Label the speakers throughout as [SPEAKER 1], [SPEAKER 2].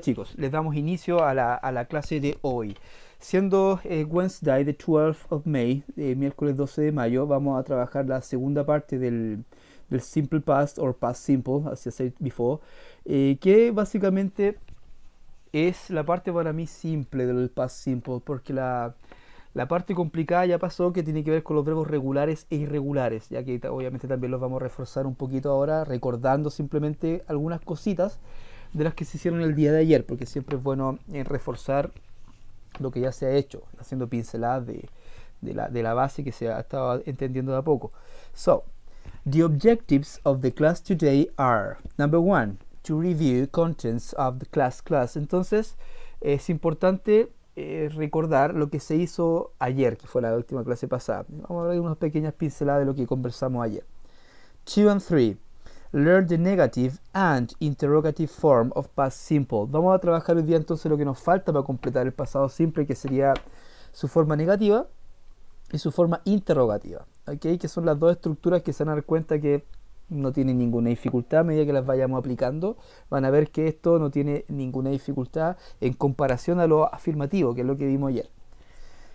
[SPEAKER 1] chicos, les damos inicio a la, clase de hoy. Siendo eh, Wednesday, the 12 of May, eh, miércoles 12 de mayo, vamos a trabajar la segunda parte del, Simple Past or Past Simple, as I said before, eh, que básicamente es la parte para mí simple del Past Simple, porque la, la parte complicada ya pasó que tiene que ver con los verbos regulares e irregulares, ya que obviamente también los vamos a reforzar un poquito ahora, recordando simplemente algunas cositas de las que se hicieron el día de ayer, porque siempre es bueno eh, reforzar lo que ya se ha hecho, haciendo pinceladas de, de, la, de la base que se ha estado entendiendo de a poco. So, the objectives of the class today are, number one, to review contents of the class class. Entonces, es importante eh, recordar lo que se hizo ayer, que fue la última clase pasada. Vamos a hablar unas pequeñas pinceladas de lo que conversamos ayer. Two and three. Learn the negative and interrogative form of past simple. Vamos a trabajar hoy día entonces lo que nos falta para completar el pasado simple, que sería su forma negativa y su forma interrogativa. ¿okay? Que son las dos estructuras que se van a dar cuenta que no tienen ninguna dificultad a medida que las vayamos aplicando. Van a ver que esto no tiene ninguna dificultad en comparación a lo afirmativo, que es lo que vimos ayer.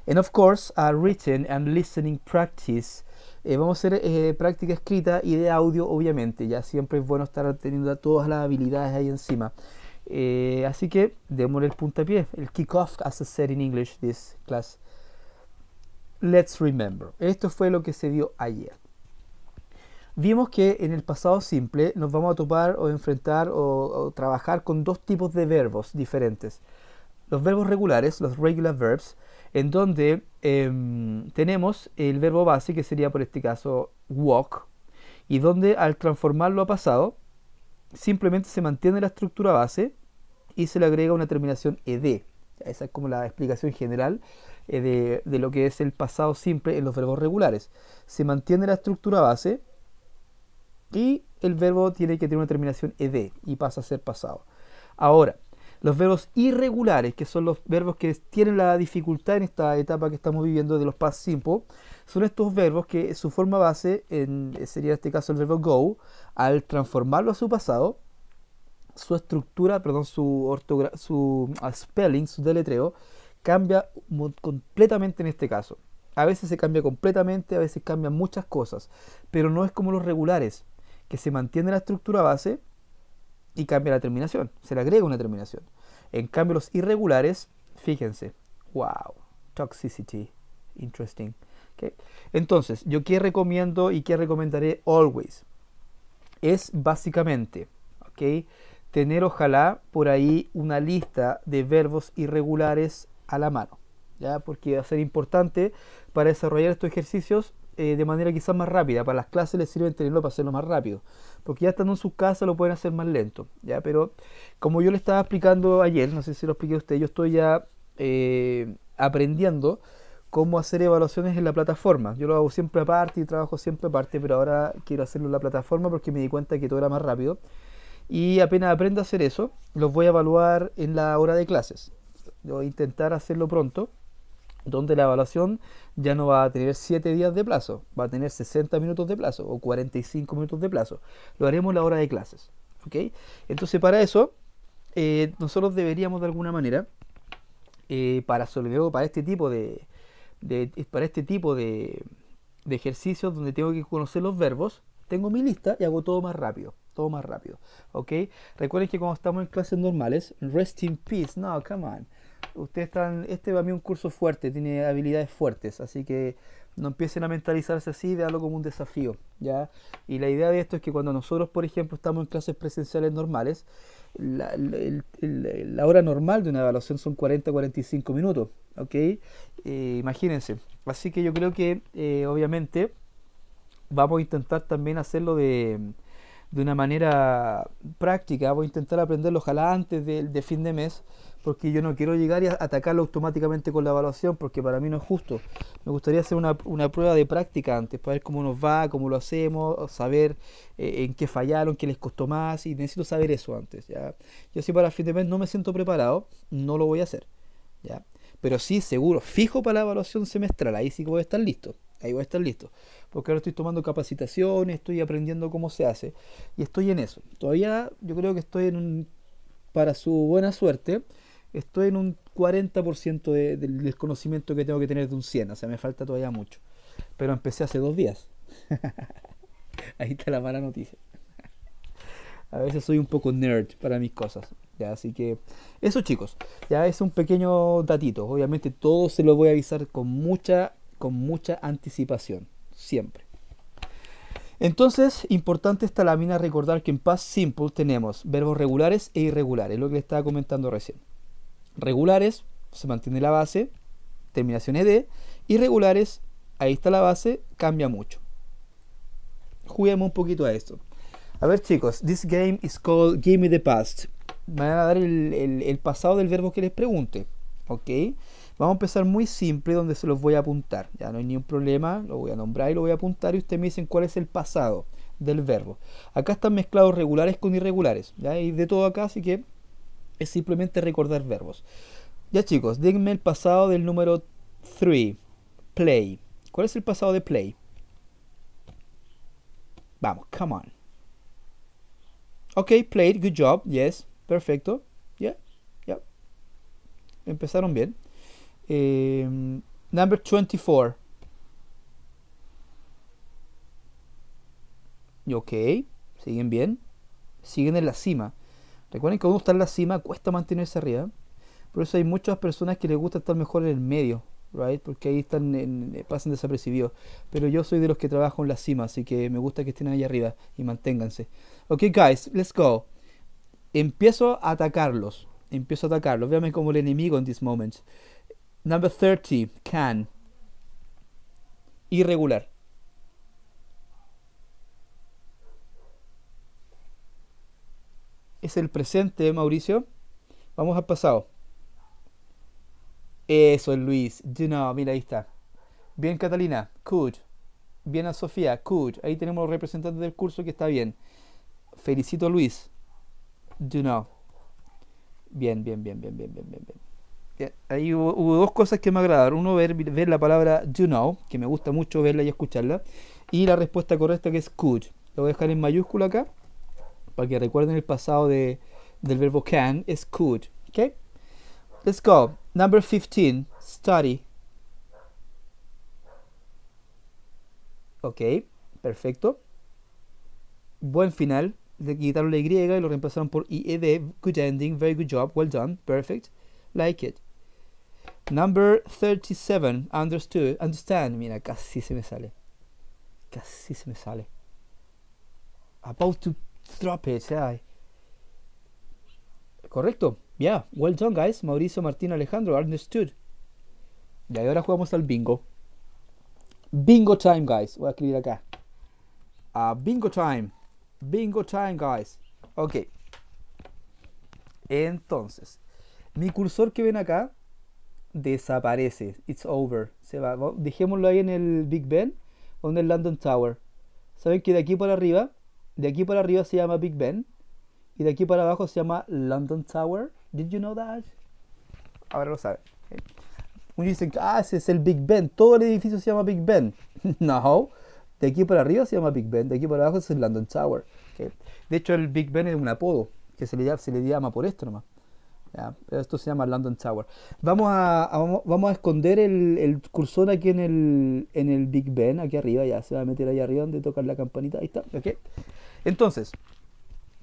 [SPEAKER 1] And of course, a written and listening practice eh, vamos a hacer eh, práctica escrita y de audio, obviamente. Ya siempre es bueno estar teniendo todas las habilidades ahí encima. Eh, así que démosle el puntapié, el kickoff, as I said in English, this class. Let's remember. Esto fue lo que se vio ayer. Vimos que en el pasado simple nos vamos a topar o enfrentar o trabajar con dos tipos de verbos diferentes. Los verbos regulares, los regular verbs, en donde em, tenemos el verbo base, que sería por este caso walk, y donde al transformarlo a pasado, simplemente se mantiene la estructura base y se le agrega una terminación ed. Esa es como la explicación general eh, de, de lo que es el pasado simple en los verbos regulares. Se mantiene la estructura base y el verbo tiene que tener una terminación ed y pasa a ser pasado. Ahora, los verbos irregulares, que son los verbos que tienen la dificultad en esta etapa que estamos viviendo de los past simple, son estos verbos que su forma base en, eh, sería en este caso el verbo go, al transformarlo a su pasado, su estructura, perdón, su, su ah, spelling, su deletreo, cambia completamente en este caso. A veces se cambia completamente, a veces cambian muchas cosas, pero no es como los regulares, que se mantiene la estructura base, y cambia la terminación, se le agrega una terminación. En cambio, los irregulares, fíjense, wow, toxicity, interesting. Okay. Entonces, yo qué recomiendo y qué recomendaré always. Es básicamente, ok, tener ojalá por ahí una lista de verbos irregulares a la mano, ¿ya? porque va a ser importante para desarrollar estos ejercicios eh, de manera quizás más rápida. Para las clases les sirve tenerlo para hacerlo más rápido. Porque ya estando en su casa lo pueden hacer más lento. ¿ya? Pero como yo le estaba explicando ayer, no sé si lo expliqué a usted, yo estoy ya eh, aprendiendo cómo hacer evaluaciones en la plataforma. Yo lo hago siempre aparte y trabajo siempre aparte, pero ahora quiero hacerlo en la plataforma porque me di cuenta que todo era más rápido. Y apenas aprenda a hacer eso, los voy a evaluar en la hora de clases. Voy a intentar hacerlo pronto donde la evaluación ya no va a tener 7 días de plazo, va a tener 60 minutos de plazo o 45 minutos de plazo. Lo haremos la hora de clases. ¿ok? Entonces para eso, eh, nosotros deberíamos de alguna manera, eh, para sobre para este tipo de, para este tipo de, ejercicios donde tengo que conocer los verbos, tengo mi lista y hago todo más rápido todo más rápido. ¿Ok? Recuerden que cuando estamos en clases normales, rest in peace, no, come on ustedes están, este a mí un curso fuerte, tiene habilidades fuertes, así que no empiecen a mentalizarse así, véanlo como un desafío, ¿ya? Y la idea de esto es que cuando nosotros, por ejemplo, estamos en clases presenciales normales, la, hora normal de una evaluación son 40-45 minutos, ¿ok? Eh, imagínense. Así que yo creo que, eh, obviamente, vamos a intentar también hacerlo de una manera práctica, vamos a intentar aprenderlo ojalá antes del de fin de mes, porque yo no quiero llegar y atacarlo automáticamente con la evaluación, porque para mí no es justo. Me gustaría hacer una, prueba de práctica antes, para ver cómo nos va, cómo lo hacemos, saber eh, en qué fallaron, qué les costó más, y necesito saber eso antes. ¿ya? Yo si para fin de mes no me siento preparado, no lo voy a hacer. ¿ya? Pero sí, seguro, fijo para la evaluación semestral, ahí sí que voy a estar listo. Ahí voy a estar listo. Porque ahora estoy tomando capacitaciones, estoy aprendiendo cómo se hace. Y estoy en eso. Todavía yo creo que estoy en un, para su buena suerte, estoy en un 40% del conocimiento que tengo que tener de un 100, o sea, me falta todavía mucho. Pero empecé hace dos días. Ahí está la mala noticia. A veces soy un poco nerd para mis cosas. Ya, así que eso chicos, ya es un pequeño datito. Obviamente todo se lo voy a avisar con mucha, con mucha anticipación. Siempre. Entonces, importante esta lámina recordar que en Past Simple tenemos verbos regulares e irregulares, lo que les estaba comentando recién regulares, se mantiene la base, terminaciones de, irregulares, ahí está la base, cambia mucho. Juguemos un poquito a esto. A ver chicos, this game is called Give Me the Past. Me van a dar el, pasado del verbo que les pregunte. ¿Ok? Vamos a empezar muy simple donde se los voy a apuntar. Ya no hay ningún problema, lo voy a nombrar y lo voy a apuntar y ustedes me dicen cuál es el pasado del verbo. Acá están mezclados regulares con irregulares. Ya hay de todo acá, así que es simplemente recordar verbos. Ya chicos, díganme el pasado del número 3. Play. ¿Cuál es el pasado de play? Vamos, come on. Ok, played, good job, yes, perfecto. Yeah, yeah. Empezaron bien. Em, number 24. Ok, siguen bien. Siguen en la cima. Recuerden que cuando uno está en la cima cuesta mantenerse arriba. Por eso hay muchas personas que les gusta estar mejor en el medio, right? Porque ahí están pasan desapercibidos. Pero yo soy de los que trabajo en la cima, así que me gusta que estén ahí arriba y manténganse. Ok, guys, let's go. Empiezo a atacarlos. Empiezo a atacarlos. Véanme como el enemigo en this moment. Number 30, can. Irregular. es el presente, Mauricio. Vamos al pasado. Eso es Luis. you know, mira, ahí está. Bien, Catalina. could Bien a Sofía. could, Ahí tenemos los representantes del curso que está bien. Felicito a Luis. You know. Bien, bien, bien, bien, bien, bien, bien, bien. Ahí hubo, dos cosas que me agradaron. Uno, ver, la palabra you know, que me gusta mucho verla y escucharla. Y la respuesta correcta que es could. Lo voy a dejar en mayúscula acá para que recuerden el pasado de, del verbo can, es could. Okay? Let's go. Number 15, study. Ok, perfecto. Buen final. Le quitaron la Y y lo reemplazaron por IED. Good ending, very good job, well done, perfect. Like it. Number 37, understood, understand. Mira, casi se me sale. Casi se me sale. About to drop it. Correcto. Yeah, well done, guys. Mauricio Martín Alejandro, understood. Y ahora jugamos al bingo. Bingo time, guys. Voy a escribir acá. Ah, bingo time. Bingo time, guys. Ok. Entonces, mi cursor que ven acá desaparece. It's over. Se va. Dejémoslo ahí en el Big Ben o en el London Tower. Saben que de aquí para arriba de aquí para arriba se llama Big Ben. Y de aquí para abajo se llama London Tower. Did you know that? Ahora lo sabe? Uno dice, ah, ese es el Big Ben. Todo el edificio se llama Big Ben. no. De aquí para arriba se llama Big Ben. De aquí para abajo es el London Tower. De hecho, el Big Ben es un apodo que se le, le llama por esto nomás. Ya, esto se llama London Tower. Vamos a, vamos a esconder el, cursor aquí en el, en el Big Ben, aquí arriba, ya se va a meter ahí arriba donde tocar la campanita. Ahí está, ok. Entonces,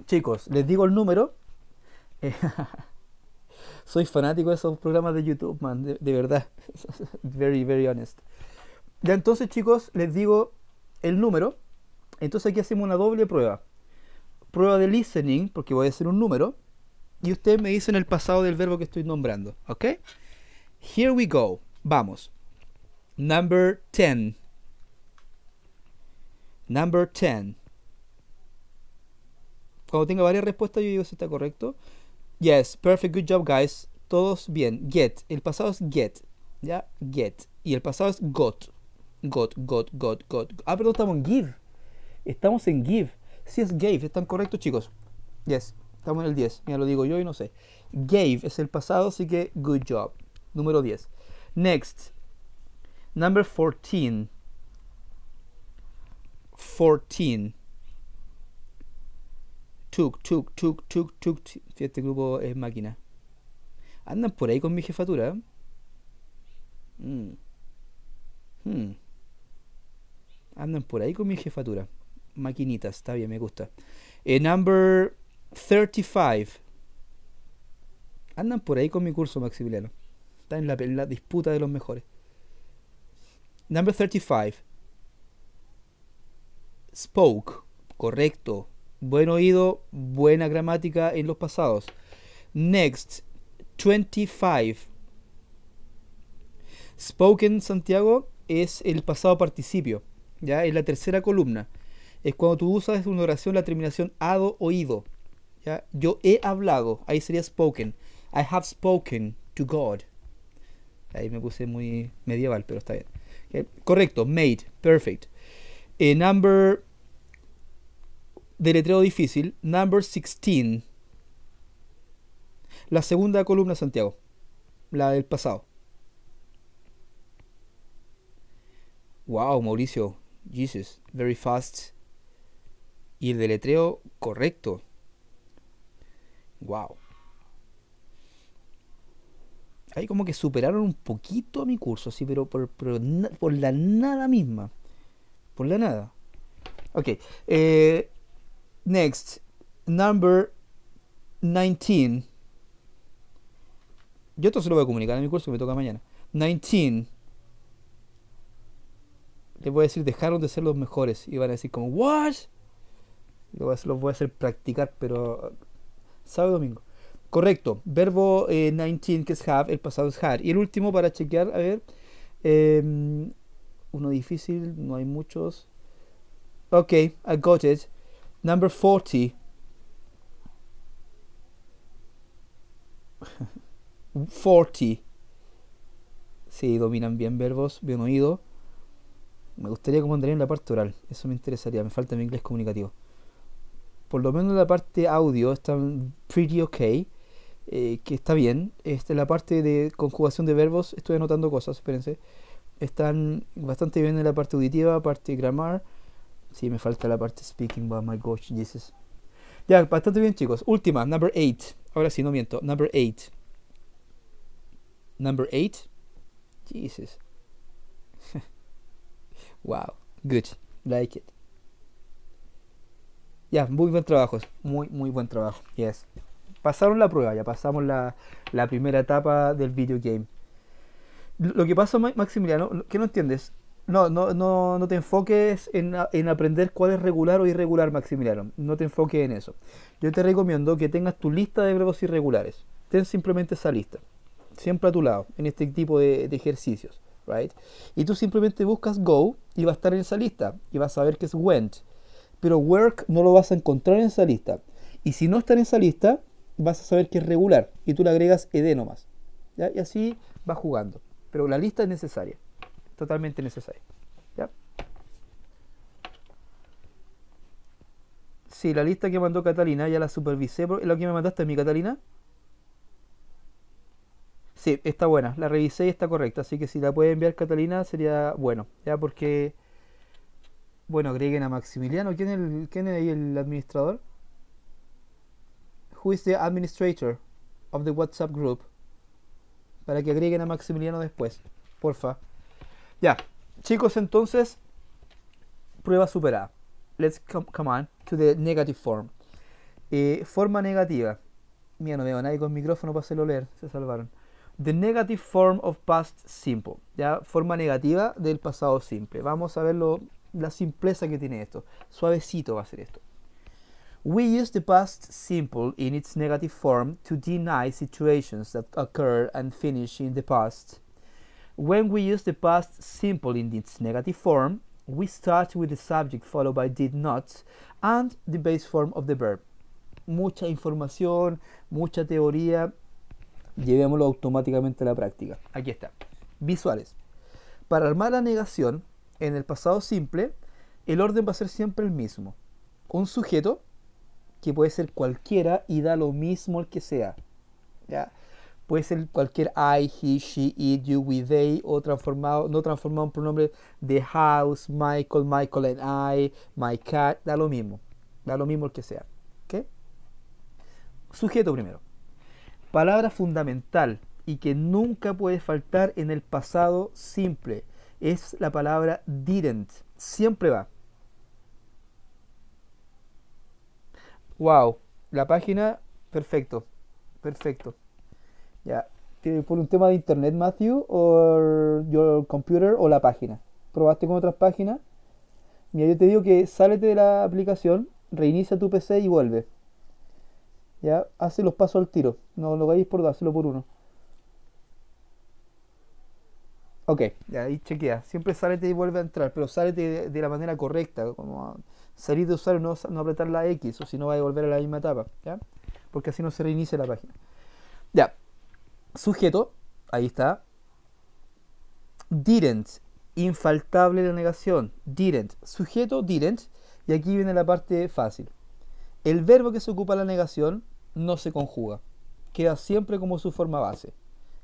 [SPEAKER 1] chicos, les digo el número. Eh, soy fanático de esos programas de YouTube, man, de, verdad. very, very honest. Ya entonces, chicos, les digo el número. Entonces aquí hacemos una doble prueba. Prueba de listening, porque voy a decir un número. Y ustedes me dicen el pasado del verbo que estoy nombrando. ¿Ok? Here we go. Vamos. Number 10. Number 10. Cuando tenga varias respuestas, yo digo si está correcto. Yes, perfect, good job, guys. Todos bien. Get. El pasado es get. ¿Ya? Get. Y el pasado es got. Got, got, got, got. Ah, perdón, estamos en give. Estamos en give. Si sí es gave, están correctos, chicos. Yes, estamos en el 10. Ya lo digo yo y no sé. Gave es el pasado, así que good job. Número 10. Next. Number 14. 14. Tuk tuk tuk tuk Si Este grupo es máquina. Andan por ahí con mi jefatura. Mm. Hmm. Andan por ahí con mi jefatura. Maquinitas, está bien, me gusta. Eh, number 35. Andan por ahí con mi curso, Maximiliano. Está en la, en la disputa de los mejores. Number 35. Spoke. Correcto. Buen oído, buena gramática en los pasados. Next, 25. Spoken, Santiago, es el pasado participio. ¿ya? Es la tercera columna. Es cuando tú usas una oración la terminación ado oído. ¿ya? Yo he hablado. Ahí sería spoken. I have spoken to God. Ahí me puse muy medieval, pero está bien. Correcto. Made. Perfect. Eh, number deletreo difícil, number 16. La segunda columna, Santiago. La del pasado. Wow, Mauricio. Jesus, very fast. Y el deletreo correcto. Wow. Ahí como que superaron un poquito a mi curso, sí, pero por, por, por la nada misma. Por la nada. Ok. Eh, Next, number 19. Yo esto se lo voy a comunicar en mi curso que me toca mañana. 19. Les voy a decir, dejaron de ser los mejores. Y van a decir como, ¿what? Lo voy a hacer practicar, pero uh, sábado domingo. Correcto. Verbo 19 eh, que es have, el pasado es had. Y el último para chequear, a ver. Em, uno difícil, no hay muchos. Ok, I got it. Number 40. 40. Sí, dominan bien verbos, bien oído. Me gustaría como andaría en la parte oral. Eso me interesaría. Me falta mi inglés comunicativo. Por lo menos la parte audio está pretty okay. Eh, que está bien. Este, la parte de conjugación de verbos, estoy anotando cosas, espérense. Están bastante bien en la parte auditiva, parte grammar Sí, me falta la parte speaking by my gosh, Jesus. Ya, bastante bien, chicos. Última, number 8. Ahora sí, no miento. Number 8. Number 8. Jesus. wow. Good. Like it. Ya, muy buen trabajo. Muy, muy buen trabajo. Yes. Pasaron la prueba, ya pasamos la, la primera etapa del video game. Lo que pasa, Maximiliano, que no entiendes? No, no, no, no te enfoques en, aprender cuál es regular o irregular, Maximiliano. No te enfoques en eso. Yo te recomiendo que tengas tu lista de verbos irregulares. Ten simplemente esa lista. Siempre a tu lado, en este tipo de, ejercicios. Right? Y tú simplemente buscas go y va a estar en esa lista. Y vas a saber que es went. Pero work no lo vas a encontrar en esa lista. Y si no está en esa lista, vas a saber que es regular. Y tú le agregas ed nomás. Y así vas jugando. Pero la lista es necesaria totalmente necesario. ¿ya? Sí, la lista que mandó Catalina ya la supervisé. ¿La que me mandaste a mi Catalina? Sí, está buena. La revisé y está correcta. Así que si la puede enviar Catalina sería bueno. Ya porque... Bueno, agreguen a Maximiliano. ¿Quién es, el, quién es ahí el administrador? Who is the administrator of the WhatsApp group? Para que agreguen a Maximiliano después. Porfa. Ya, chicos, entonces, prueba superada. Let's come, on to the negative form. Eh, forma negativa. Mira, no veo a nadie con micrófono para hacerlo leer. Se salvaron. The negative form of past simple. Ya, forma negativa del pasado simple. Vamos a ver la simpleza que tiene esto. Suavecito va a ser esto. We use the past simple in its negative form to deny situations that occur and finish in the past When we use the past simple in its negative form, we start with the subject followed by did not and the base form of the verb. Mucha información, mucha teoría, llevémoslo automáticamente a la práctica. Aquí está. Visuales. Para armar la negación, en el pasado simple, el orden va a ser siempre el mismo. Un sujeto, que puede ser cualquiera y da lo mismo el que sea. ¿ya? puede ser cualquier I, he, she, it, you, we, they, o transformado, no transformado en pronombre de house, Michael, Michael and I, my cat, da lo mismo, da lo mismo el que sea. ¿Ok? Sujeto primero. Palabra fundamental y que nunca puede faltar en el pasado simple es la palabra didn't. Siempre va. Wow, la página, perfecto, perfecto. Ya. ¿Por un tema de internet, Matthew? ¿O your computer o la página? ¿Probaste con otras páginas? Mira, yo te digo que sálete de la aplicación, reinicia tu PC y vuelve. Ya, hace los pasos al tiro. No lo veis por dos, hazlo por uno. Ok, ya ahí chequea. Siempre sálete y vuelve a entrar, pero sálete de, la manera correcta. Como salir de usuario, no, no apretar la X, o si no va a volver a la misma etapa. ¿ya? Porque así no se reinicia la página. Ya, Sujeto, ahí está. Didn't, infaltable la negación. Didn't, sujeto, didn't. Y aquí viene la parte fácil. El verbo que se ocupa la negación no se conjuga. Queda siempre como su forma base.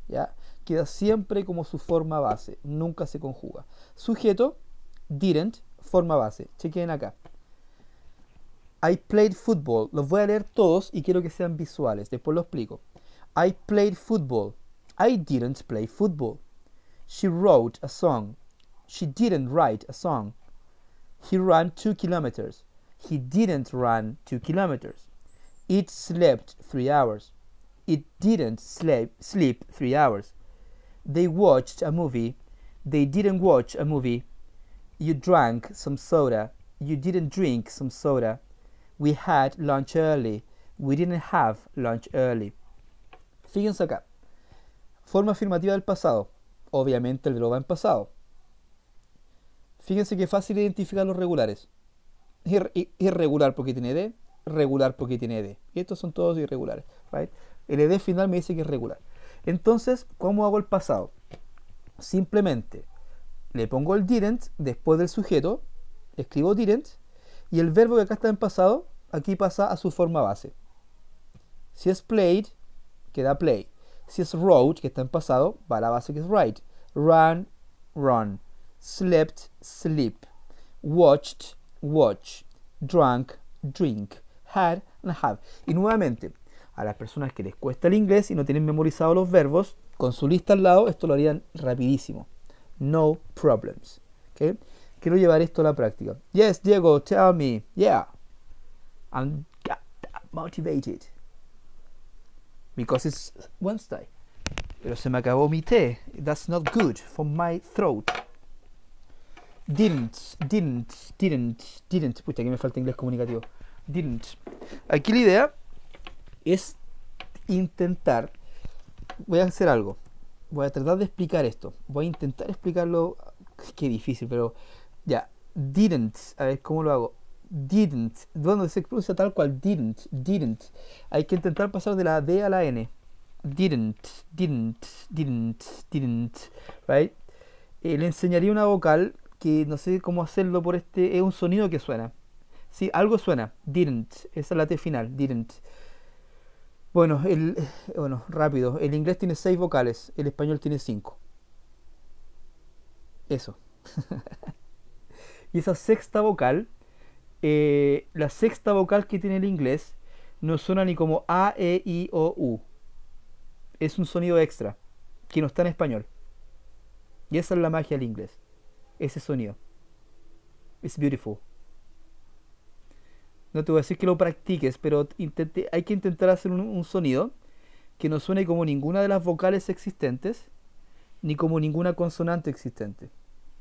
[SPEAKER 1] ¿ya? Queda siempre como su forma base. Nunca se conjuga. Sujeto, didn't, forma base. Chequen acá. I played football. Los voy a leer todos y quiero que sean visuales. Después lo explico. I played football. I didn't play football. She wrote a song. She didn't write a song. He ran two kilometers. He didn't run two kilometers. It slept three hours. It didn't sleep, sleep three hours. They watched a movie. They didn't watch a movie. You drank some soda. You didn't drink some soda. We had lunch early. We didn't have lunch early. Fíjense acá. Forma afirmativa del pasado. Obviamente el verbo va en pasado. Fíjense que fácil identificar los regulares. irregular porque tiene D, regular porque tiene de Y estos son todos irregulares. El ED final me dice que es regular. Entonces, ¿cómo hago el pasado? Simplemente le pongo el didn't después del sujeto, escribo didn't, y el verbo que acá está en pasado, aquí pasa a su forma base. Si es played, queda play. Si es road que está en pasado, va la base que es write. Run, run. Slept, sleep. Watched, watch. Drunk, drink. Had, and have. Y nuevamente, a las personas que les cuesta el inglés y no tienen memorizado los verbos, con su lista al lado, esto lo harían rapidísimo. No problems. Quiero llevar esto a la práctica. Yes, Diego, tell me. Yeah. I'm motivated because it's Wednesday. Pero se me acabó mi té. That's not good for my throat. Didn't, didn't, didn't, didn't. Pucha, aquí me falta inglés comunicativo. Didn't. Aquí la idea es intentar. Voy a hacer algo. Voy a tratar de explicar esto. Voy a intentar explicarlo. Qué difícil, pero ya. Didn't. A ver cómo lo hago didn't. Bueno, se pronuncia tal cual, didn't, didn't. Hay que intentar pasar de la D a la N. Didn't, didn't, didn't, didn't. Right? Eh, le enseñaría una vocal que no sé cómo hacerlo por este. Es un sonido que suena. Sí, algo suena. Didn't. Esa es la T final. Didn't. Bueno, el, eh, bueno, rápido. El inglés tiene seis vocales, el español tiene cinco. Eso. y esa sexta vocal eh, la sexta vocal que tiene el inglés no suena ni como A, E, I, O, U. Es un sonido extra, que no está en español. Y esa es la magia del inglés. Ese sonido. It's beautiful. No te voy a decir que lo practiques, pero hay que intentar hacer un, sonido que no suene como ninguna de las vocales existentes, ni como ninguna consonante existente.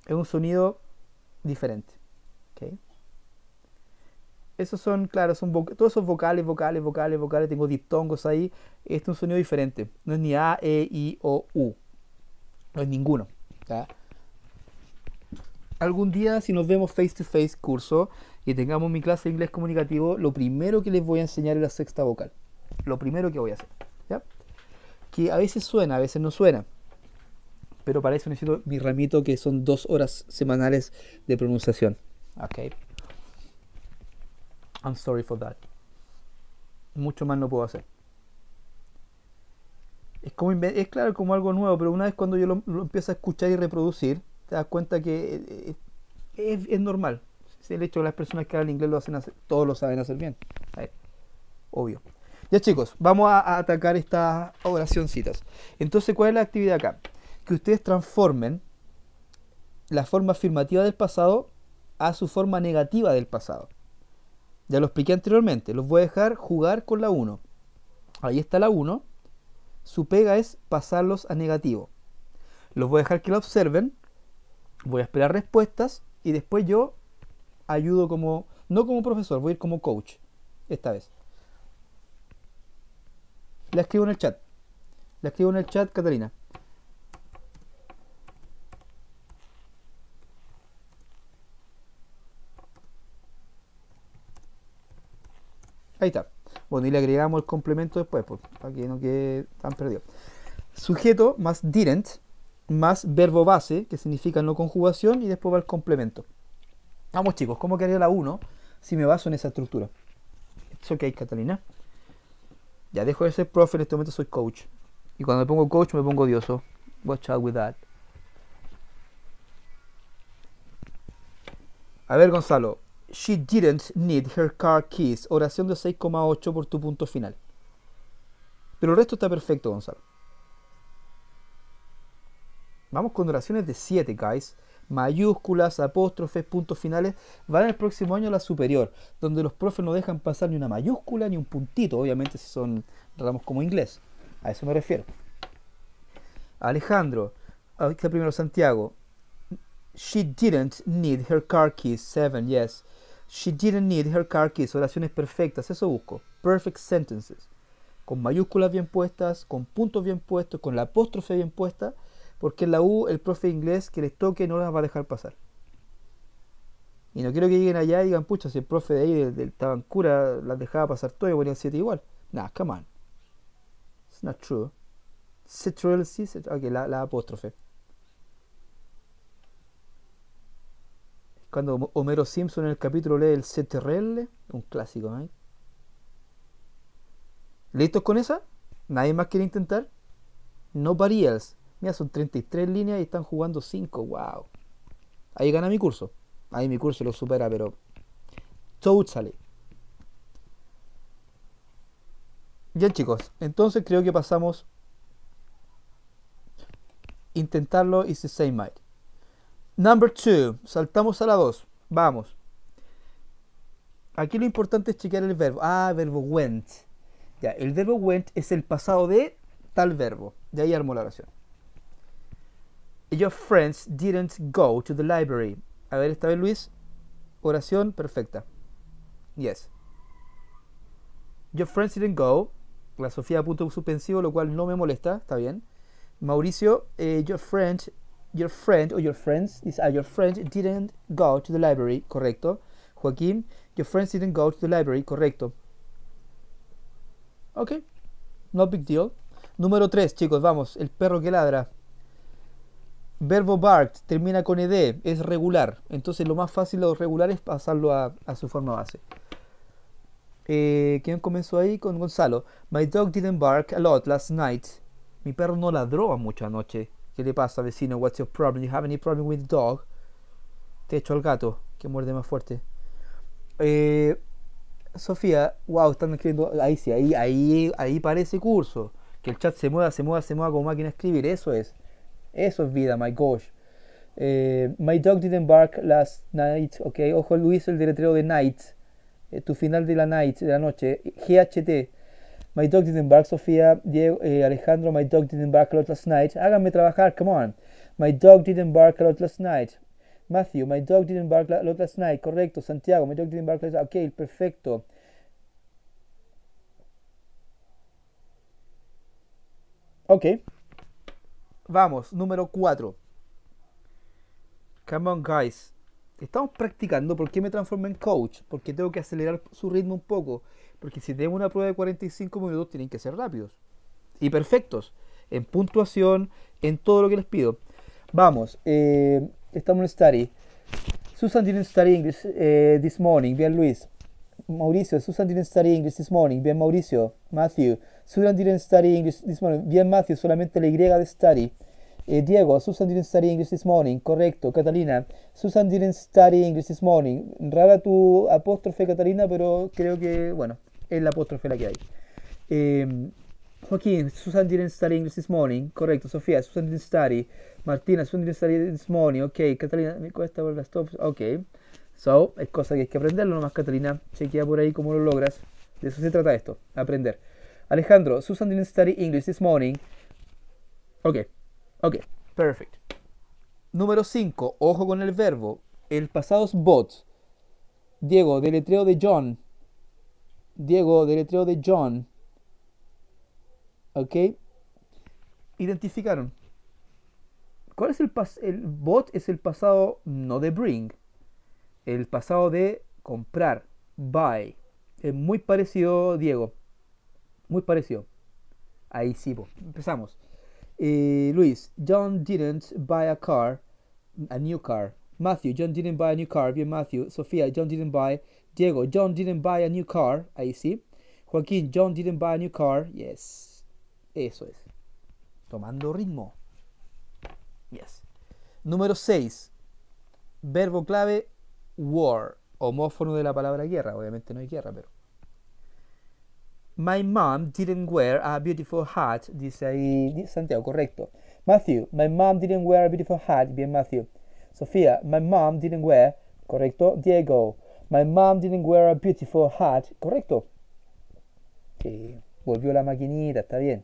[SPEAKER 1] Es un sonido diferente. Esos son, claro, son todos esos vocales, vocales, vocales, vocales. Tengo diptongos ahí. Este es un sonido diferente. No es ni A, E, I, O, U. No es ninguno. ¿ya? Algún día, si nos vemos face to face curso y tengamos mi clase de inglés comunicativo, lo primero que les voy a enseñar es la sexta vocal. Lo primero que voy a hacer. Que a veces suena, a veces no suena. Pero para eso necesito mi ramito que son dos horas semanales de pronunciación. Okay. I'm sorry for that. Mucho más no puedo hacer. Es, como, es claro como algo nuevo, pero una vez cuando yo lo, empiezo a escuchar y reproducir, te das cuenta que eh, eh, es, normal. Es el hecho de que las personas que hablan inglés lo hacen todos lo saben hacer bien. obvio. Ya chicos, vamos a, a atacar estas oracioncitas. Entonces, ¿cuál es la actividad acá? Que ustedes transformen la forma afirmativa del pasado a su forma negativa del pasado. Ya lo expliqué anteriormente. Los voy a dejar jugar con la 1. Ahí está la 1. Su pega es pasarlos a negativo. Los voy a dejar que la observen. Voy a esperar respuestas. Y después yo ayudo como... No como profesor, voy a ir como coach. Esta vez. La escribo en el chat. La escribo en el chat, Catalina. Ahí está. Bueno, y le agregamos el complemento después, pues, para que no quede tan perdido. Sujeto más didn't más verbo base, que significa no conjugación, y después va el complemento. Vamos chicos, ¿cómo quedaría la 1 si me baso en esa estructura? Eso que hay, Catalina. Ya dejo de ser profe, en este momento soy coach. Y cuando me pongo coach me pongo odioso. Watch out with that. A ver, Gonzalo, She didn't need her car keys. Oración de 6,8 por tu punto final. Pero el resto está perfecto, Gonzalo. Vamos con oraciones de 7, guys. Mayúsculas, apóstrofes, puntos finales. Van el próximo año a la superior, donde los profes no dejan pasar ni una mayúscula ni un puntito, obviamente si son ramos como inglés. A eso me refiero. Alejandro, aquí ah, primero Santiago. She didn't need her car keys. 7, yes. She didn't need her car keys. Oraciones perfectas, eso busco. Perfect sentences. Con mayúsculas bien puestas, con puntos bien puestos, con la apóstrofe bien puesta, porque la U el profe de inglés que les toque no las va a dejar pasar. Y no quiero que lleguen allá y digan, pucha, si el profe de ahí del, Tabancura las dejaba pasar todo y ponía 7 igual. Nah, come on. It's not true. Citrus, sí, ok, la apóstrofe. Cuando Homero Simpson en el capítulo lee el CTRL, un clásico, ¿Listos con esa? ¿Nadie más quiere intentar? No parías. Mira, son 33 líneas y están jugando 5. ¡Wow! Ahí gana mi curso. Ahí mi curso lo supera, pero. Totally. Bien, chicos. Entonces creo que pasamos. Intentarlo y se say might. Number two. Saltamos a la 2. Vamos. Aquí lo importante es chequear el verbo. Ah, verbo went. Ya, el verbo went es el pasado de tal verbo. De ahí armó la oración. Your friends didn't go to the library. A ver, esta vez Luis. Oración perfecta. Yes. Your friends didn't go. La Sofía punto suspensivo, lo cual no me molesta. Está bien. Mauricio, eh, your friends your friend or your friends, is uh, your friend didn't go to the library, correcto. Joaquín, your friends didn't go to the library, correcto. Ok, no big deal. Número 3, chicos, vamos, el perro que ladra. Verbo barked termina con ed, es regular. Entonces lo más fácil de los regular es pasarlo a, su forma base. Eh, ¿Quién comenzó ahí? Con Gonzalo. My dog didn't bark a lot last night. Mi perro no ladró mucho anoche. ¿Qué le pasa, vecino? What's your problem? You have any problem with dog? Te echo al gato, que muerde más fuerte. Eh, Sofía, wow, están escribiendo. Ahí sí, ahí, ahí, parece curso. Que el chat se mueva, se mueva, se mueva como máquina escribir. Eso es. Eso es vida, my gosh. Eh, my dog didn't bark last night. Ok, ojo Luis, el deletreo de night. Eh, tu final de la night, de la noche. GHT. My dog didn't bark, Sofía, Diego, eh, Alejandro, my dog didn't bark a lot last night. Háganme trabajar, come on. My dog didn't bark a lot last night. Matthew, my dog didn't bark a lot last night. Correcto, Santiago, my dog didn't bark last night. Ok, perfecto. Ok. Vamos, número 4. Come on, guys. Estamos practicando. ¿Por qué me transformé en coach? Porque tengo que acelerar su ritmo un poco. Porque si tenemos una prueba de 45 minutos, tienen que ser rápidos y perfectos en puntuación, en todo lo que les pido. Vamos, eh, estamos en study. Susan didn't study English eh, this morning. Bien, Luis. Mauricio, Susan didn't study English this morning. Bien, Mauricio. Matthew, Susan didn't study English this morning. Bien, Matthew, solamente la Y de study. Eh, Diego, Susan didn't study English this morning. Correcto. Catalina, Susan didn't study English this morning. Rara tu apóstrofe, Catalina, pero creo que, bueno, la apóstrofe la que hay. Eh, Joaquín, Susan didn't study English this morning. Correcto, Sofía, Susan didn't study. Martina, Susan didn't study this morning. Ok, Catalina, me cuesta ver las tops. Ok, so, es cosa que hay que aprenderlo nomás, Catalina. Chequea por ahí cómo lo logras. De eso se trata esto, aprender. Alejandro, Susan didn't study English this morning. Ok, ok, perfect. Número 5, ojo con el verbo. El pasado es bot. Diego, deletreo de John. Diego, deletreo de John. ¿Ok? Identificaron. ¿Cuál es el pas El bot es el pasado no de bring. El pasado de comprar. Buy. Es muy parecido, Diego. Muy parecido. Ahí sí, empezamos. Eh, Luis, John didn't buy a car, a new car. Matthew, John didn't buy a new car. Bien, Matthew. Sofía, John didn't buy Diego, John didn't buy a new car. Ahí sí. Joaquín, John didn't buy a new car. Yes. Eso es. Tomando ritmo. Yes. Número 6. Verbo clave war. Homófono de la palabra guerra. Obviamente no hay guerra, pero. My mom didn't wear a beautiful hat. Dice ahí Santiago, correcto. Matthew, my mom didn't wear a beautiful hat. Bien, Matthew. Sofía, my mom didn't wear. Correcto. Diego, My mom didn't wear a beautiful hat. Correcto. Que volvió la maquinita, está bien.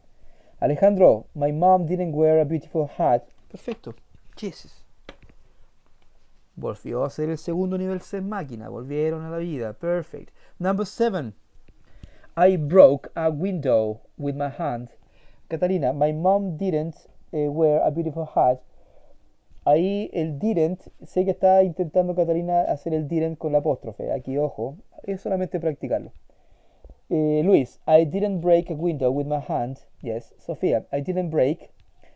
[SPEAKER 1] Alejandro, my mom didn't wear a beautiful hat. Perfecto. Jesus. Volvió a ser el segundo nivel sin máquina. Volvieron a la vida. Perfect. Number seven. I broke a window with my hand. Catalina, my mom didn't uh, wear a beautiful hat. Ahí el didn't, sé que está intentando Catalina hacer el didn't con la apóstrofe. Aquí, ojo, es solamente practicarlo. Eh, Luis, I didn't break a window with my hand. Yes. Sofía, I didn't break.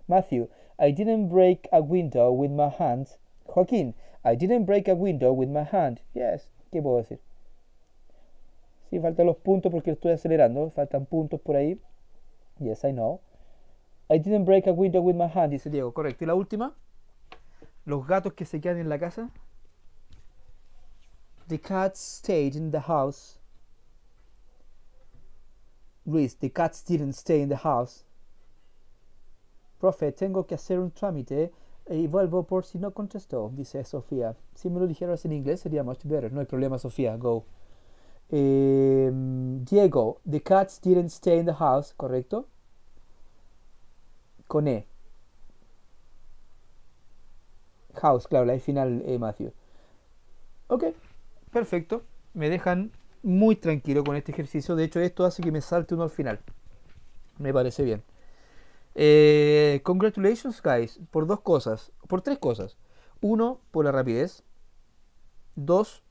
[SPEAKER 1] Matthew, I didn't break a window with my hand. Joaquín, I didn't break a window with my hand. Yes. ¿Qué puedo decir? Sí, faltan los puntos porque estoy acelerando. Faltan puntos por ahí. Yes, I know. I didn't break a window with my hand, dice Diego. Correcto. ¿Y la última? los gatos que se quedan en la casa. The cats stayed in the house. Luis, the cats didn't stay in the house. Profe, tengo que hacer un trámite eh, y vuelvo por si no contestó, dice Sofía. Si me lo dijeras en inglés sería much better. No hay problema, Sofía, go. Em, Diego, the cats didn't stay in the house, ¿correcto? Con E. House, claro, la de final, eh, Matthew. Ok, perfecto. Me dejan muy tranquilo con este ejercicio. De hecho, esto hace que me salte uno al final. Me parece bien. Eh, congratulations, guys, por dos cosas. Por tres cosas. Uno, por la rapidez. Dos,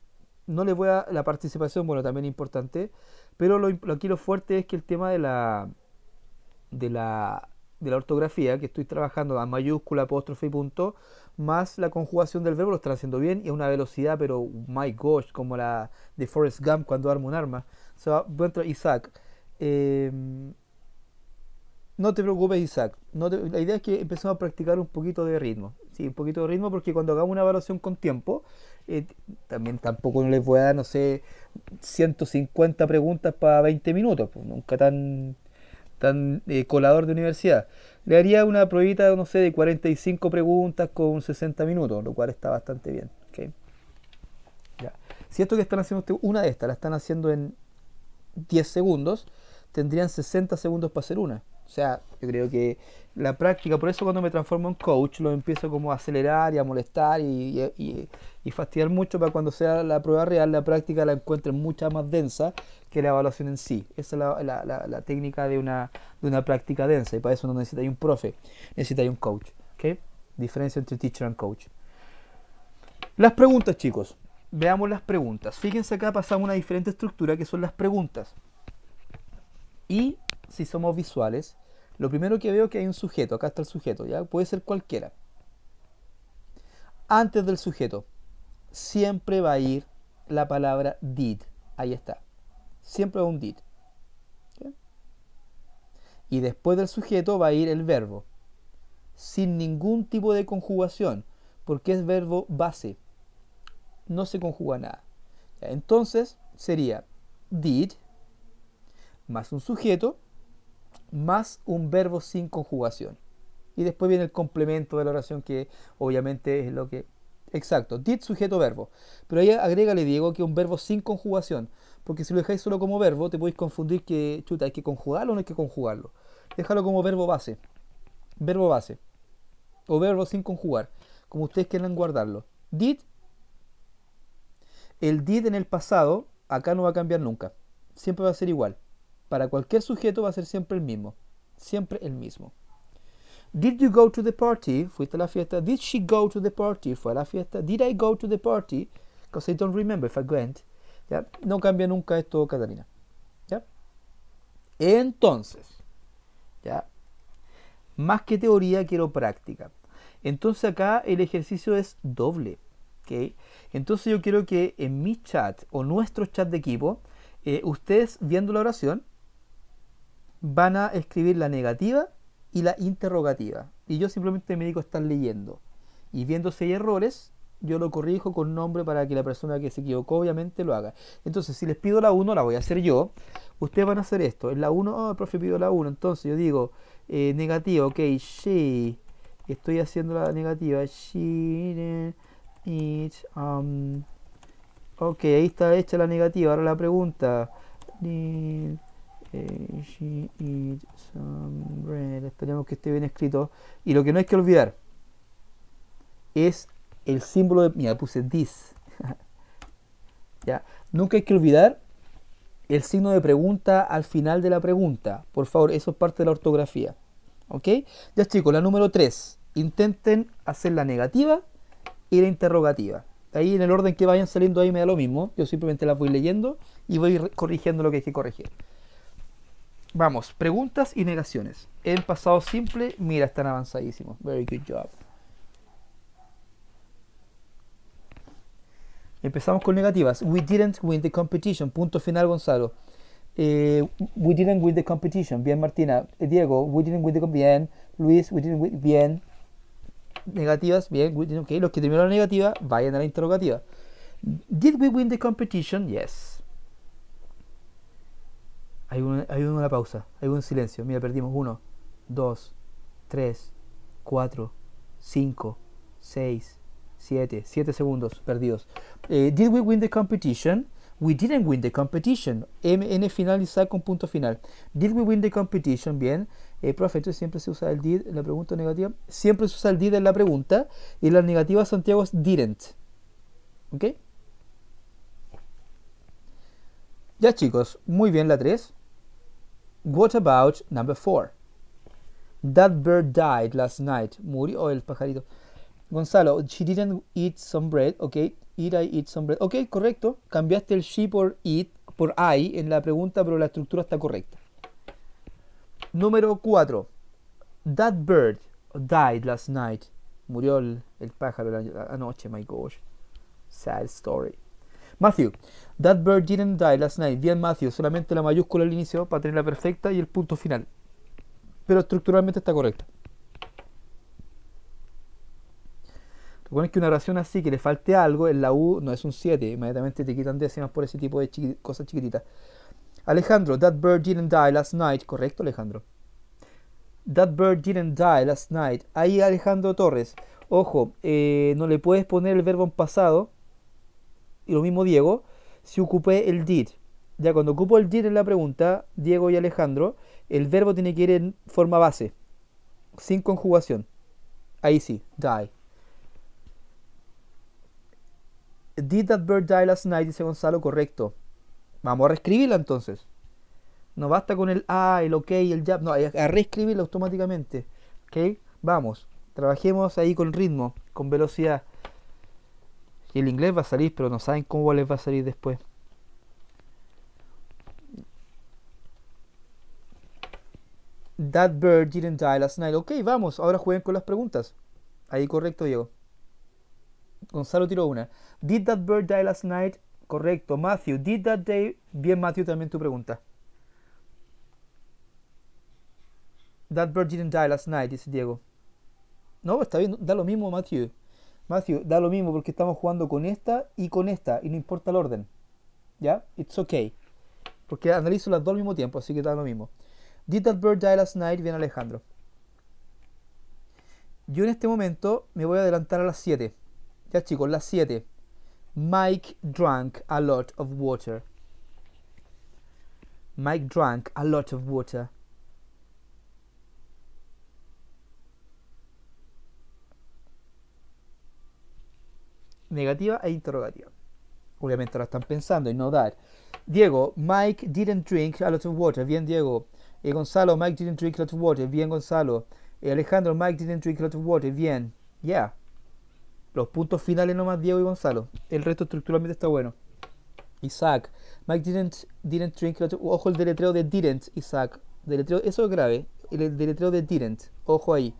[SPEAKER 1] no les voy a la participación, bueno, también importante. Pero lo, aquí lo fuerte es que el tema de la de la de la ortografía que estoy trabajando, la mayúscula, apóstrofe y punto, más la conjugación del verbo, lo están haciendo bien y a una velocidad, pero my gosh, como la de Forrest Gump cuando arma un arma. bueno, Isaac. Em, no te preocupes, Isaac. No la idea es que empecemos a practicar un poquito de ritmo. Sí, un poquito de ritmo, porque cuando hagamos una evaluación con tiempo, eh, también tampoco les voy a dar, no sé, 150 preguntas para 20 minutos. Pues, nunca tan tan eh, colador de universidad. Le haría una probita, no sé, de 45 preguntas con 60 minutos, lo cual está bastante bien. Si esto que están haciendo una de estas, la están haciendo en 10 segundos, tendrían 60 segundos para hacer una. O sea, yo creo que la práctica, por eso cuando me transformo en coach, lo empiezo como a acelerar y a molestar y, fastidiar mucho para cuando sea la prueba real, la práctica la encuentre mucha más densa que la evaluación en sí. Esa es la, técnica de una, una práctica densa y para eso no necesita un profe, necesita un coach. ¿Ok? Diferencia entre teacher and coach. Las preguntas, chicos. Veamos las preguntas. Fíjense acá pasamos una diferente estructura que son las preguntas. Y si somos visuales, lo primero que veo es que hay un sujeto, acá está el sujeto, ¿ya? Puede ser cualquiera. Antes del sujeto, siempre va a ir la palabra did, ahí está. Siempre va un did. Y después del sujeto va a ir el verbo, sin ningún tipo de conjugación, porque es verbo base. No se conjuga nada. Entonces sería did más un sujeto más un verbo sin conjugación. Y después viene el complemento de la oración que obviamente es lo que... Exacto, did sujeto verbo. Pero ahí agrégale, Diego, que un verbo sin conjugación. Porque si lo dejáis solo como verbo, te podéis confundir que, chuta, hay que conjugarlo o no hay que conjugarlo. Déjalo como verbo base. Verbo base. O verbo sin conjugar. Como ustedes quieran guardarlo. Did. El did en el pasado, acá no va a cambiar nunca. Siempre va a ser igual para cualquier sujeto va a ser siempre el mismo. Siempre el mismo. Did you go to the party? Fuiste a la fiesta. Did she go to the party? Fue a la fiesta. Did I go to the party? Because I don't remember if I went. ¿Ya? No cambia nunca esto, Catalina. ¿Ya? Entonces, ¿ya? más que teoría, quiero práctica. Entonces acá el ejercicio es doble. que Entonces yo quiero que en mi chat o nuestro chat de equipo, eh, ustedes viendo la oración, van a escribir la negativa y la interrogativa. Y yo simplemente me digo están leyendo. Y viendo si hay errores, yo lo corrijo con nombre para que la persona que se equivocó obviamente lo haga. Entonces, si les pido la 1, la voy a hacer yo. Ustedes van a hacer esto. En la 1, oh, ah, el profe pido la 1. Entonces yo digo, eh, negativo negativa, ok, she. Estoy haciendo la negativa. She it, Ok, ahí está hecha la negativa. Ahora la pregunta. Eh, Esperemos que esté bien escrito. Y lo que no hay que olvidar es el símbolo de. Mira, puse this. ya. Nunca hay que olvidar el signo de pregunta al final de la pregunta. Por favor, eso es parte de la ortografía. ¿Ok? Ya chicos, la número 3. Intenten hacer la negativa y la interrogativa. Ahí en el orden que vayan saliendo ahí me da lo mismo. Yo simplemente las voy leyendo y voy corrigiendo lo que hay que corregir. Vamos, preguntas y negaciones. En pasado simple, mira, están avanzadísimos. Very good job. Empezamos con negativas. We didn't win the competition. Punto final, Gonzalo. Eh, we didn't win the competition. Bien, Martina. Eh, Diego, we didn't win the competition. Bien. Luis, we didn't win. Bien. Negativas, bien. okay. Los que terminaron la negativa, vayan a la interrogativa. Did we win the competition? Yes. Hay una, pausa, hay un silencio. Mira, perdimos 1, 2, 3, 4, 5, 6, siete. 7 segundos perdidos. Eh, did we win the competition? We didn't win the competition. MN finalizar con punto final. Did we win the competition? Bien. Eh, profe, entonces siempre se usa el did en la pregunta negativa. Siempre se usa el did en la pregunta. Y la negativa, Santiago, es didn't. ¿Ok? Ya chicos, muy bien la 3. What about number four? That bird died last night. Murió el pajarito. Gonzalo, she didn't eat some bread. Ok, did I eat some bread? Ok, correcto. Cambiaste el she por eat, por I en la pregunta, pero la estructura está correcta. Número cuatro That bird died last night. Murió el, pájaro anoche, my gosh. Sad story. Matthew. That bird didn't die last night. Bien Matthew. Solamente la mayúscula al inicio para tener la perfecta y el punto final. Pero estructuralmente está correcta. pones que una oración así que le falte algo en la U no es un 7. Inmediatamente te quitan décimas por ese tipo de cosas chiquititas. Alejandro, that bird didn't die last night. Correcto, Alejandro. That bird didn't die last night. Ahí Alejandro Torres. Ojo, eh, no le puedes poner el verbo en pasado y lo mismo Diego, si ocupé el did. Ya cuando ocupo el did en la pregunta, Diego y Alejandro, el verbo tiene que ir en forma base, sin conjugación. Ahí sí, die. Did that bird die last night? Dice Gonzalo, correcto. Vamos a reescribirla entonces. No basta con el a, el ok, el ya. No, a reescribirla automáticamente. ¿Ok? Vamos. Trabajemos ahí con ritmo, con velocidad. Y el inglés va a salir, pero no saben cómo les va a salir después. That bird didn't die last night. Ok, vamos, ahora jueguen con las preguntas. Ahí correcto, Diego. Gonzalo tiró una. Did that bird die last night? Correcto. Matthew, did that day? Bien, Matthew, también tu pregunta. That bird didn't die last night, dice Diego. No, está bien, da lo mismo, Matthew. Matthew, da lo mismo porque estamos jugando con esta y con esta y no importa el orden. ¿Ya? It's okay. Porque analizo las dos al mismo tiempo, así que da lo mismo. Did that bird die last night? Bien Alejandro. Yo en este momento me voy a adelantar a las 7. Ya chicos, las 7. Mike drank a lot of water. Mike drank a lot of water. negativa e interrogativa. Obviamente lo están pensando y no dar. Diego, Mike didn't drink a lot of water. Bien, Diego. Eh, Gonzalo, Mike didn't drink a lot of water. Bien, Gonzalo. Eh, Alejandro, Mike didn't drink a lot of water. Bien. Ya. Yeah. Los puntos finales nomás Diego y Gonzalo. El resto estructuralmente está bueno. Isaac, Mike didn't, didn't drink a lot of... water Ojo el deletreo de didn't, Isaac. Deletreo, eso es grave. El deletreo de didn't. Ojo ahí.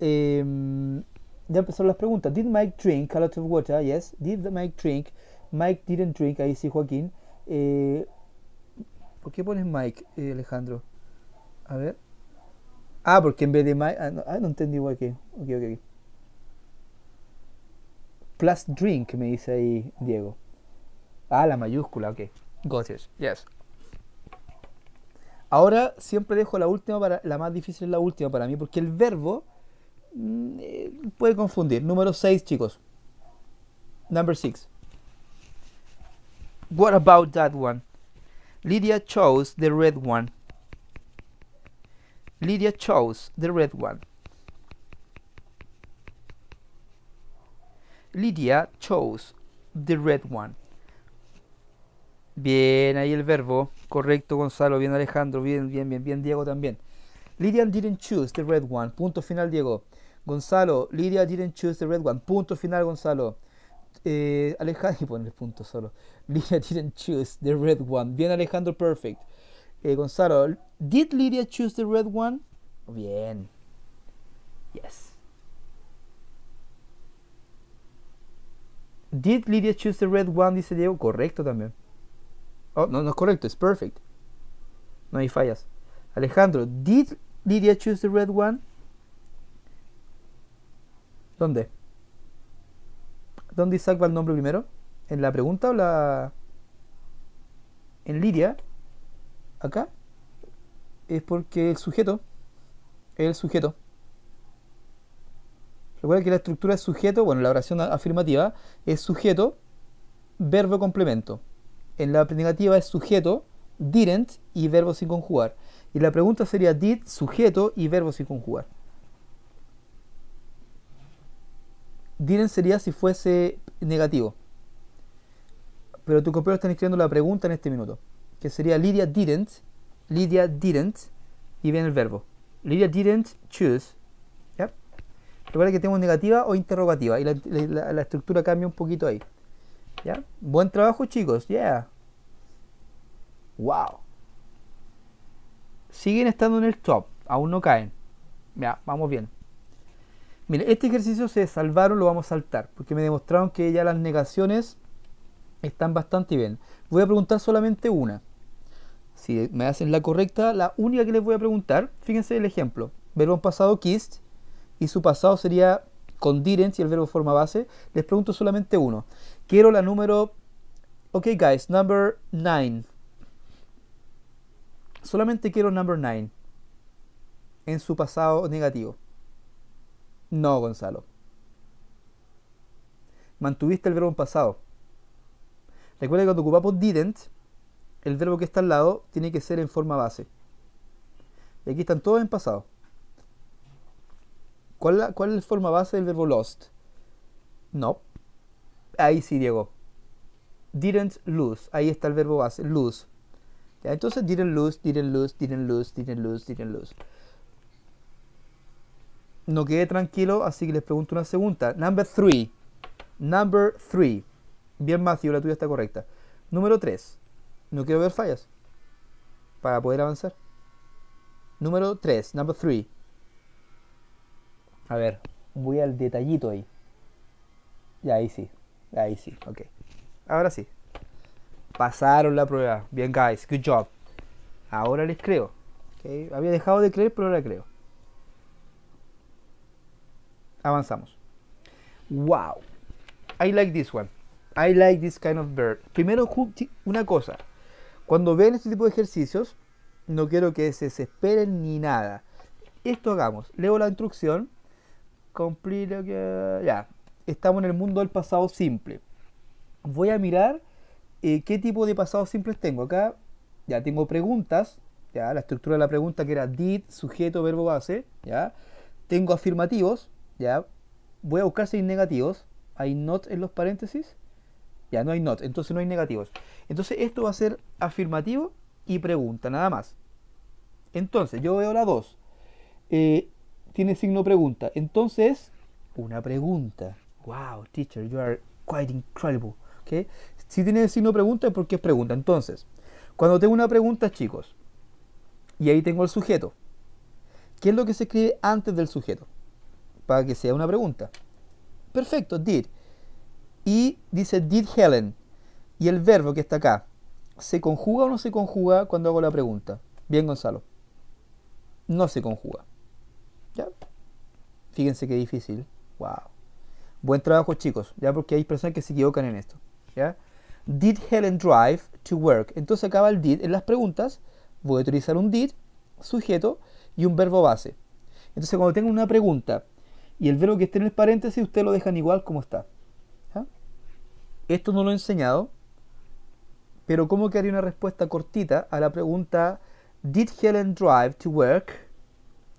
[SPEAKER 1] Em, ya empezaron las preguntas. ¿Did Mike drink a lot of water? Yes. ¿Did Mike drink? Mike didn't drink, ahí sí Joaquín. Eh, ¿Por qué pones Mike, eh, Alejandro? A ver. Ah, porque en vez de Mike. Ah, ah, no, entendí igual que. Ok, ok, ok. Plus drink, me dice ahí Diego. Ah, la mayúscula, ok. Got it. Yes. Ahora siempre dejo la última para. La más difícil es la última para mí, porque el verbo Mm, eh, puede confundir. Número 6, chicos. Number 6. What about that one? Lydia chose the red one. Lydia chose the red one. Lydia chose the red one. Bien, ahí el verbo. Correcto, Gonzalo. Bien, Alejandro. Bien, bien, bien, bien, Diego también. Lydia didn't choose the red one. Punto final, Diego. Gonzalo, Lidia didn't choose the red one. Punto final, Gonzalo. Eh, Alejandro, y el punto solo. Lidia didn't choose the red one. Bien, Alejandro, perfect. Eh, Gonzalo, ¿did Lidia choose the red one? Bien. Yes. ¿Did Lidia choose the red one? Dice Diego. Correcto también. Oh, no, no es correcto, es perfect. No hay fallas. Alejandro, ¿did Lidia choose the red one? ¿Dónde? ¿Dónde Isaac va el nombre primero? ¿En la pregunta o la.? En Lidia acá, es porque el sujeto el sujeto. Recuerda que la estructura es sujeto, bueno, la oración afirmativa es sujeto, verbo complemento. En la negativa es sujeto, didn't y verbo sin conjugar. Y la pregunta sería did, sujeto y verbo sin conjugar. Didn't sería si fuese negativo. Pero tu compañero está escribiendo la pregunta en este minuto. Que sería Lydia didn't. Lydia didn't. Y viene el verbo. Lydia didn't choose. ¿Ya? Recuerda que tenemos negativa o interrogativa. Y la, estructura cambia un poquito ahí. ¿Ya? Buen trabajo, chicos. Yeah. Wow. Siguen estando en el top. Aún no caen. Ya, vamos bien. Mire, este ejercicio se salvaron, lo vamos a saltar, porque me demostraron que ya las negaciones están bastante bien. Voy a preguntar solamente una. Si me hacen la correcta, la única que les voy a preguntar, fíjense el ejemplo. Verbo en pasado kissed y su pasado sería condiren si el verbo forma base. Les pregunto solamente uno. Quiero la número... Ok guys, number nine. Solamente quiero number nine. en su pasado negativo. No, Gonzalo. Mantuviste el verbo en pasado. Recuerda que cuando ocupamos didn't, el verbo que está al lado tiene que ser en forma base. Y aquí están todos en pasado. ¿Cuál, es la forma base del verbo lost? No. Ahí sí, Diego. Didn't lose. Ahí está el verbo base, lose. Entonces, didn't lose, didn't lose, didn't lose, didn't lose, didn't lose no quedé tranquilo, así que les pregunto una segunda. Number 3. Number 3. Bien, Matthew, la tuya está correcta. Número 3. No quiero ver fallas para poder avanzar. Número 3. Number 3. A ver, voy al detallito ahí. ya ahí sí. Ahí sí. Ok. Ahora sí. Pasaron la prueba. Bien, guys. Good job. Ahora les creo. Okay. Había dejado de creer, pero ahora creo. Avanzamos. Wow. I like this one. I like this kind of bird. Primero, una cosa. Cuando ven este tipo de ejercicios, no quiero que se desesperen ni nada. Esto hagamos. Leo la instrucción. Ya. Estamos en el mundo del pasado simple. Voy a mirar eh, qué tipo de pasado simples tengo. Acá ya tengo preguntas. Ya, la estructura de la pregunta que era did, sujeto, verbo base. Ya. Tengo afirmativos ya voy a buscar si hay negativos. Hay not en los paréntesis. Ya no hay not, entonces no hay negativos. Entonces esto va a ser afirmativo y pregunta, nada más. Entonces yo veo la 2. Eh, tiene signo pregunta. Entonces, una pregunta. Wow, teacher, you are quite incredible. ¿Okay? Si tiene signo pregunta es porque es pregunta. Entonces, cuando tengo una pregunta, chicos, y ahí tengo el sujeto, ¿qué es lo que se escribe antes del sujeto? para que sea una pregunta. Perfecto, did. Y dice did Helen. Y el verbo que está acá, ¿se conjuga o no se conjuga cuando hago la pregunta? Bien, Gonzalo. No se conjuga. ¿Ya? Fíjense qué difícil. Wow. Buen trabajo, chicos. Ya porque hay personas que se equivocan en esto. ¿Ya? Did Helen drive to work? Entonces acaba el did en las preguntas. Voy a utilizar un did, sujeto y un verbo base. Entonces cuando tengo una pregunta y el verbo que esté en el paréntesis usted lo dejan igual como está. Esto no lo he enseñado, pero ¿cómo que haría una respuesta cortita a la pregunta ¿Did Helen drive to work?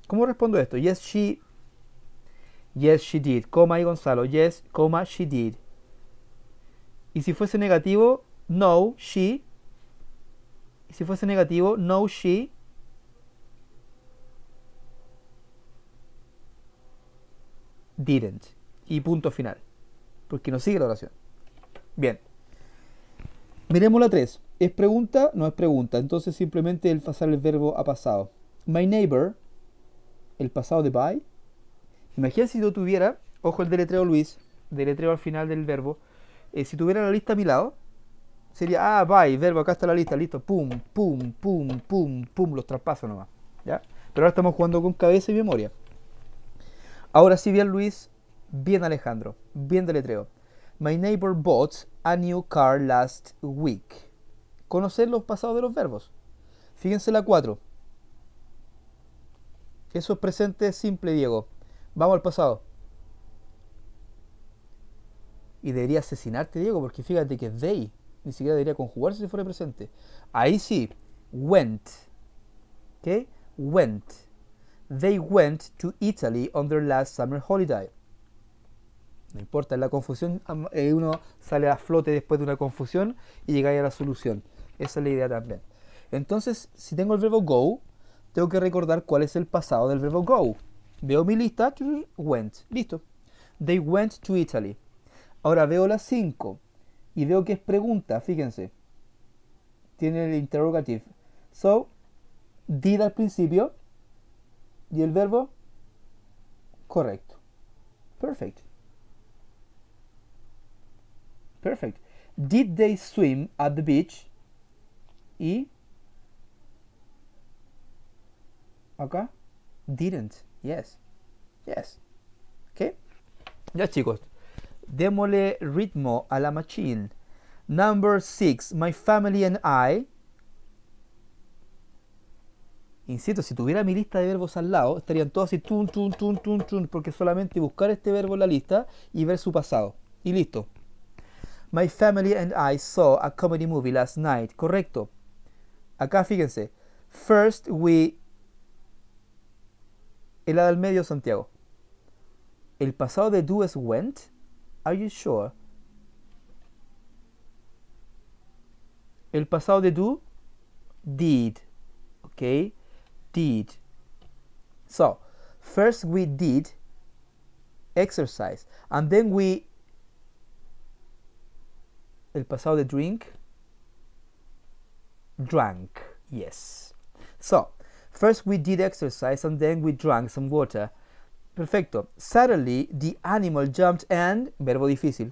[SPEAKER 1] ¿Cómo respondo esto? Yes, she... Yes, she did. Coma y Gonzalo. Yes, coma, she did. Y si fuese negativo, no, she. Y si fuese negativo, no, she. didn't. Y punto final. Porque no sigue la oración. Bien. Miremos la 3. ¿Es pregunta? No es pregunta. Entonces simplemente el pasar el verbo a pasado. My neighbor, el pasado de by. Imagina si yo tuviera, ojo el deletreo Luis, deletreo al final del verbo. Eh, si tuviera la lista a mi lado, sería, ah, by, verbo, acá está la lista, listo. Pum, pum, pum, pum, pum, los traspaso nomás. ¿Ya? Pero ahora estamos jugando con cabeza y memoria. Ahora sí, bien Luis, bien Alejandro, bien deletreo. My neighbor bought a new car last week. Conocer los pasados de los verbos. Fíjense la 4. Eso es presente simple, Diego. Vamos al pasado. Y debería asesinarte, Diego, porque fíjate que they ni siquiera debería conjugarse si fuera presente. Ahí sí, went. ¿Ok? Went. They went to Italy on their last summer holiday. No importa, la confusión, eh, uno sale a flote después de una confusión y llega a la solución. Esa es la idea también. Entonces, si tengo el verbo go, tengo que recordar cuál es el pasado del verbo go. Veo mi lista, went, listo. They went to Italy. Ahora veo las 5 y veo que es pregunta, fíjense. Tiene el interrogativo. So, did al principio, y el verbo correcto. Perfect. Perfect. Did they swim at the beach? Y acá didn't. Yes. Yes. okay Ya chicos, démosle ritmo a la machine. Number six My family and I Insisto, si tuviera mi lista de verbos al lado, estarían todos así, tun, tun, tun, tun, tun, porque solamente buscar este verbo en la lista y ver su pasado. Y listo. My family and I saw a comedy movie last night. Correcto. Acá fíjense. First we... El del medio, Santiago. El pasado de do es went. Are you sure? El pasado de do, did. Okay. did. So first we did exercise and then we el pasado de drink drank yes so first we did exercise and then we drank some water perfecto suddenly the animal jumped and verbo difícil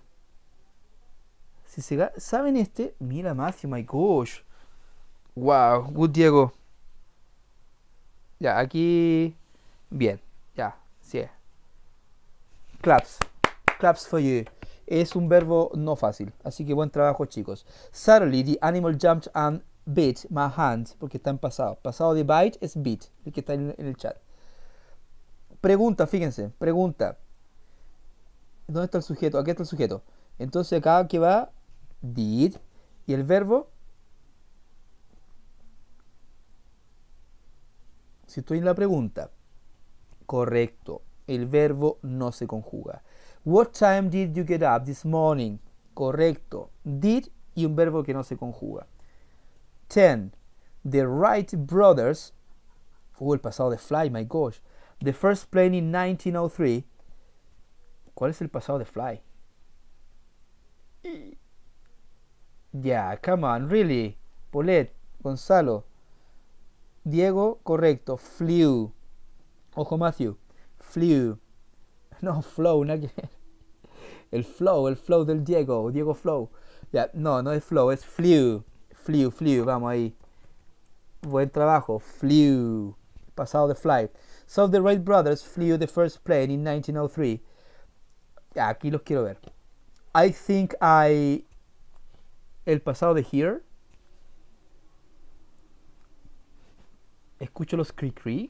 [SPEAKER 1] si se saben este mira Matthew my gosh wow good Diego Ya, aquí. Bien, ya, sí. Claps. Claps for you. Es un verbo no fácil. Así que buen trabajo, chicos. Suddenly the animal jumped and bit my hand. Porque está en pasado. Pasado de bite es bit. El que está en, el chat. Pregunta, fíjense. Pregunta. ¿Dónde está el sujeto? Aquí está el sujeto. Entonces acá que va did. Y el verbo Si estoy en la pregunta, correcto, el verbo no se conjuga. What time did you get up this morning? Correcto, did y un verbo que no se conjuga. Ten, The Wright brothers, fue uh, el pasado de fly, my gosh. The first plane in 1903. ¿Cuál es el pasado de fly? Yeah, come on, really. Polet, Gonzalo. Diego, correcto. Flew. Ojo, Matthew. Flew. No, flow, no El flow, el flow del Diego, Diego Flow. Ya, no, no es flow, es flew. Flew, flew, vamos ahí. Buen trabajo, flew. Pasado de flight. So the Wright brothers flew the first plane in 1903. Aquí los quiero ver. I think I. El pasado de here. Escucho los cri Cree.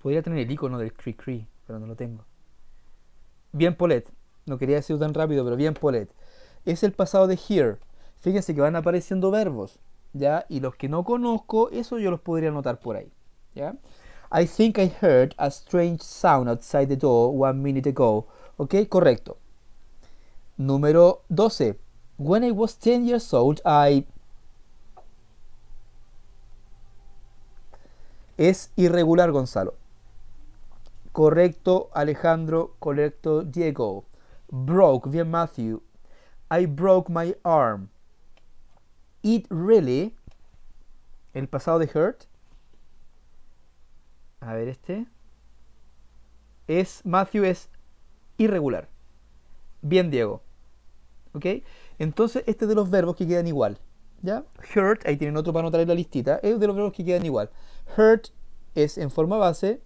[SPEAKER 1] Podría tener el icono del cri Cree, pero no lo tengo. Bien, Polet. No quería decirlo tan rápido, pero bien, Polet. Es el pasado de here. Fíjense que van apareciendo verbos, ¿ya? Y los que no conozco, eso yo los podría anotar por ahí, I think I heard a strange sound outside the door one minute ago. ¿Ok? Correcto. Número 12 when I was 10 years old, I... Es irregular, Gonzalo. Correcto, Alejandro. Correcto, Diego. Broke, bien, Matthew. I broke my arm. It really. El pasado de hurt. A ver este. Es, Matthew es irregular. Bien, Diego. ¿Ok? Entonces, este es de los verbos que quedan igual. ¿Ya? Hurt, ahí tienen otro para anotar en la listita, es de los verbos que quedan igual. Hurt es en forma base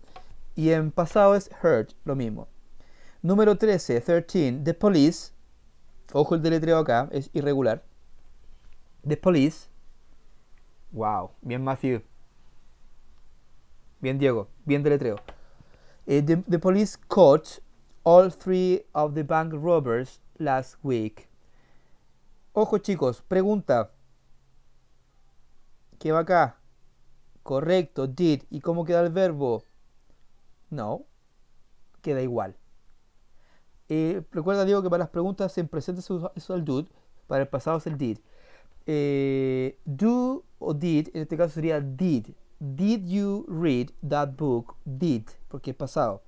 [SPEAKER 1] y en pasado es hurt, lo mismo. Número 13, 13, the police. Ojo el deletreo acá, es irregular. The police. Wow, bien Matthew. Bien Diego, bien deletreo. Eh, the police caught all three of the bank robbers last week. Ojo chicos, pregunta. ¿Qué va acá? Correcto, did. ¿Y cómo queda el verbo? No, queda igual. Eh, recuerda, digo que para las preguntas en presente se usa, el do, para el pasado es el did. Eh, do o did, en este caso sería did. Did you read that book? Did, porque es pasado.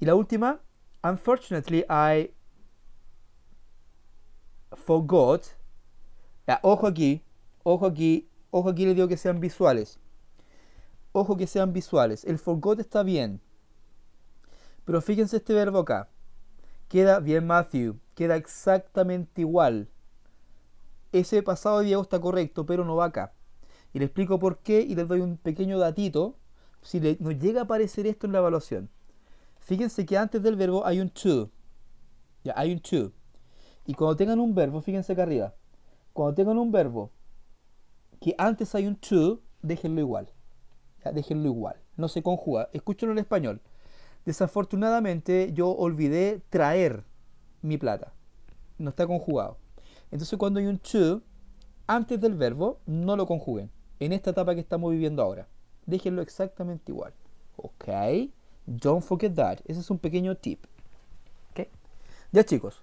[SPEAKER 1] Y la última, unfortunately I forgot. ojo aquí, ojo aquí, ojo aquí le digo que sean visuales. Ojo que sean visuales. El forgot está bien. Pero fíjense este verbo acá. Queda bien Matthew, queda exactamente igual. Ese pasado de Diego está correcto, pero no va acá. Y le explico por qué y les doy un pequeño datito. Si le, nos llega a aparecer esto en la evaluación. Fíjense que antes del verbo hay un to. Ya, hay un to. Y cuando tengan un verbo, fíjense acá arriba. Cuando tengan un verbo que antes hay un to, déjenlo igual. Déjenlo igual. No se conjuga. Escúchenlo en español. Desafortunadamente yo olvidé traer mi plata. No está conjugado. Entonces cuando hay un to, antes del verbo, no lo conjuguen. En esta etapa que estamos viviendo ahora. Déjenlo exactamente igual. ¿Ok? Don't forget that. Ese es un pequeño tip. ¿Ok? Ya chicos,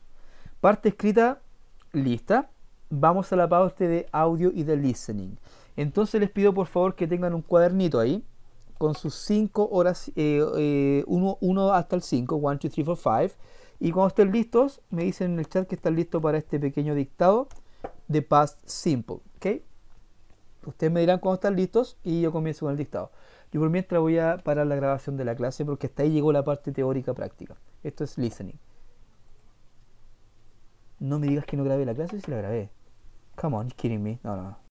[SPEAKER 1] Parte escrita lista. Vamos a la parte de audio y de listening. Entonces les pido por favor que tengan un cuadernito ahí con sus 5 horas, 1 eh, eh, hasta el 5, 1, 2, 3, 4, 5. Y cuando estén listos, me dicen en el chat que están listos para este pequeño dictado de Past Simple. ¿ok? Ustedes me dirán cuando están listos y yo comienzo con el dictado. Yo por mientras voy a parar la grabación de la clase porque hasta ahí llegó la parte teórica práctica. Esto es listening. No me digas que no grabé la clase si la grabé. Come on, you're kidding me. No, no, no.